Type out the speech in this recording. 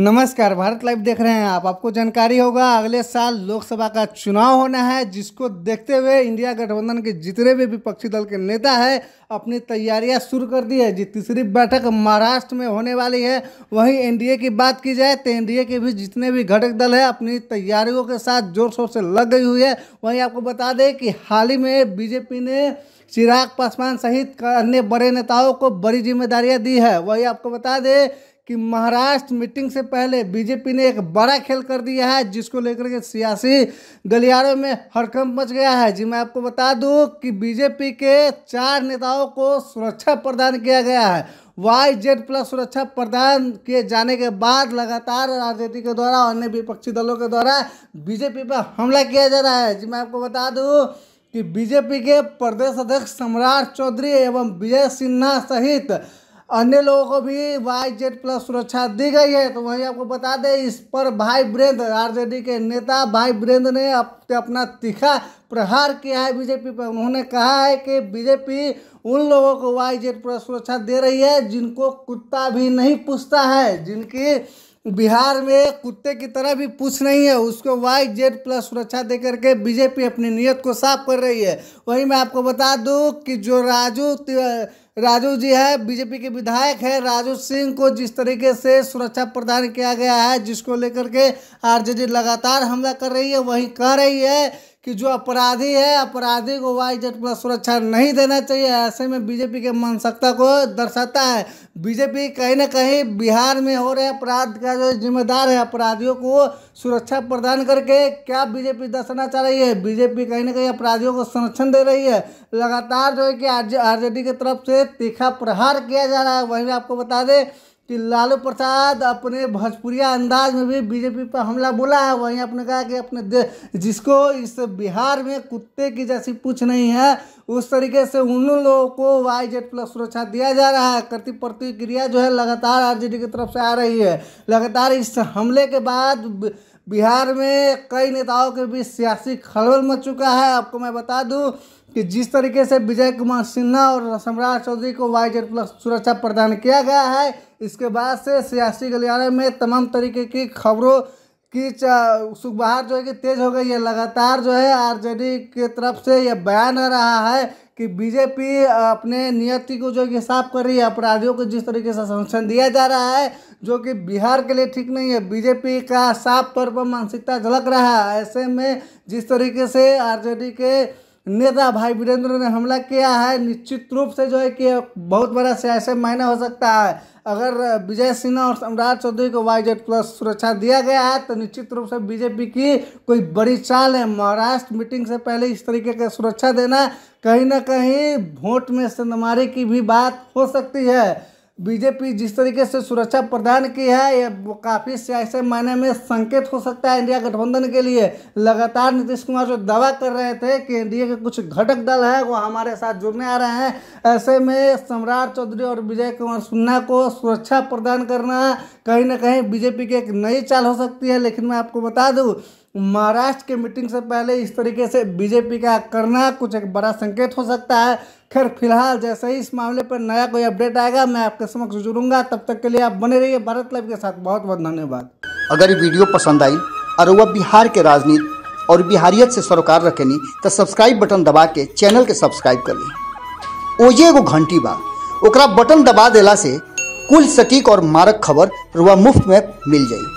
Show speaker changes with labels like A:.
A: नमस्कार भारत लाइव देख रहे हैं आप आपको जानकारी होगा अगले साल लोकसभा का चुनाव होना है जिसको देखते हुए इंडिया गठबंधन के जितने भी विपक्षी दल के नेता है अपनी तैयारियां शुरू कर दी है जी तीसरी बैठक महाराष्ट्र में होने वाली है वहीं एनडीए की बात की जाए तो एनडीए के भी जितने भी घटक दल है अपनी तैयारियों के साथ जोर शोर से लग गई हुई है वहीं आपको बता दें कि हाल ही में बीजेपी ने चिराग पासवान सहित अन्य बड़े नेताओं को बड़ी जिम्मेदारियां दी है वही आपको बता दें कि महाराष्ट्र मीटिंग से पहले बीजेपी ने एक बड़ा खेल कर दिया है जिसको लेकर के सियासी गलियारों में हड़कंप मच गया है जी मैं आपको बता दूं कि बीजेपी के चार नेताओं को सुरक्षा प्रदान किया गया है वाई जेड प्लस सुरक्षा प्रदान किए जाने के बाद लगातार राजनीति के द्वारा अन्य विपक्षी दलों के द्वारा बीजेपी पर हमला किया जा रहा है जी मैं आपको बता दूँ कि बीजेपी के प्रदेश अध्यक्ष सम्राट चौधरी एवं विजय सिन्हा सहित अन्य लोगों को भी वाई जेड प्लस सुरक्षा दी गई है तो वहीं आपको बता दें इस पर भाई वीरेंद्र आरजेडी के नेता भाई वीरेंद्र ने अपना तीखा प्रहार किया है बीजेपी पर उन्होंने कहा है कि बीजेपी उन लोगों को वाई जेड प्लस सुरक्षा दे रही है जिनको कुत्ता भी नहीं पूछता है जिनकी बिहार में कुत्ते की तरह भी पूछ नहीं है उसको वाई जेड प्लस सुरक्षा दे करके बीजेपी अपनी नीयत को साफ कर रही है वही मैं आपको बता दूं कि जो राजू राजू जी है बीजेपी के विधायक है राजू सिंह को जिस तरीके से सुरक्षा प्रदान किया गया है जिसको लेकर के आरजेडी लगातार हमला कर रही है वही कह रही है कि जो अपराधी है अपराधी को वाई जेड प्लस सुरक्षा नहीं देना चाहिए ऐसे में बीजेपी के मानसिकता को दर्शाता है बीजेपी कहीं ना कहीं बिहार में हो रहे अपराध का जो जिम्मेदार है अपराधियों को सुरक्षा प्रदान करके क्या बीजेपी दर्शाना चाह रही है बीजेपी कहीं ना कहीं अपराधियों को संरक्षण दे रही है लगातार जो है कि आर जे की तरफ से तीखा प्रहार किया जा रहा है वहीं आपको बता दें कि लालू प्रसाद अपने भोजपुरिया अंदाज में भी बीजेपी पर हमला बोला है वहीं आपने कहा कि अपने जिसको इस बिहार में कुत्ते की जैसी पूछ नहीं है उस तरीके से उन लोगों को वाई जेड प्लस सुरक्षा दिया जा रहा है कृति प्रतिक्रिया जो है लगातार आरजेडी की तरफ से आ रही है लगातार इस हमले के बाद बिहार में कई नेताओं के बीच सियासी खलबल मच चुका है आपको मैं बता दूं कि जिस तरीके से विजय कुमार सिन्हा और सम्राट चौधरी को वाई जेड प्लस सुरक्षा प्रदान किया गया है इसके बाद से सियासी गलियारे में तमाम तरीके की खबरों की सुखबहार जो है कि तेज हो गई है लगातार जो है आरजेडी के तरफ से यह बयान आ रहा है कि बीजेपी अपने नियति को जो है कि साफ कर रही है अपराधियों को जिस तरीके से संरक्षण दिया जा रहा है जो कि बिहार के लिए ठीक नहीं है बीजेपी का साफ तौर पर मानसिकता झलक रहा है ऐसे में जिस तरीके से आरजेडी के नेता भाई वीरेंद्र ने हमला किया है निश्चित रूप से जो है कि बहुत बड़ा सियासत मायने हो सकता है अगर विजय सिन्हा और सम्राट चौधरी को वाई जेड प्लस सुरक्षा दिया गया है तो निश्चित रूप से बीजेपी की कोई बड़ी चाल है महाराष्ट्र मीटिंग से पहले इस तरीके का सुरक्षा देना कहीं ना कहीं वोट में सेंदमारी की भी बात हो सकती है बीजेपी जिस तरीके से सुरक्षा प्रदान की है ये काफ़ी से ऐसे मायने में संकेत हो सकता है इंडिया गठबंधन के लिए लगातार नीतीश कुमार जो दावा कर रहे थे कि एनडीए के कुछ घटक दल है वो हमारे साथ जुड़ने आ रहे हैं ऐसे में सम्राट चौधरी और विजय कुमार सिन्हा को सुरक्षा प्रदान करना कहीं ना कहीं बीजेपी की एक नई चाल हो सकती है लेकिन मैं आपको बता दूँ महाराष्ट्र के मीटिंग से पहले इस तरीके से बीजेपी का करना कुछ एक बड़ा संकेत हो सकता है खैर फिलहाल जैसे ही इस मामले पर नया कोई अपडेट आएगा मैं आपके समक्ष जुड़ूंगा तब तक के लिए आप बने रहिए भारत लाइव के साथ बहुत बहुत धन्यवाद
B: अगर ये वीडियो पसंद आई और वह बिहार के राजनीति और बिहारियत से सरोकार रखेनी तो सब्सक्राइब बटन दबा के चैनल के सब्सक्राइब कर ली ओजे एगो घंटी बा ओकरा बटन दबा दिला से कुल सटीक और मारक खबर रुआ मुफ्त में मिल जाए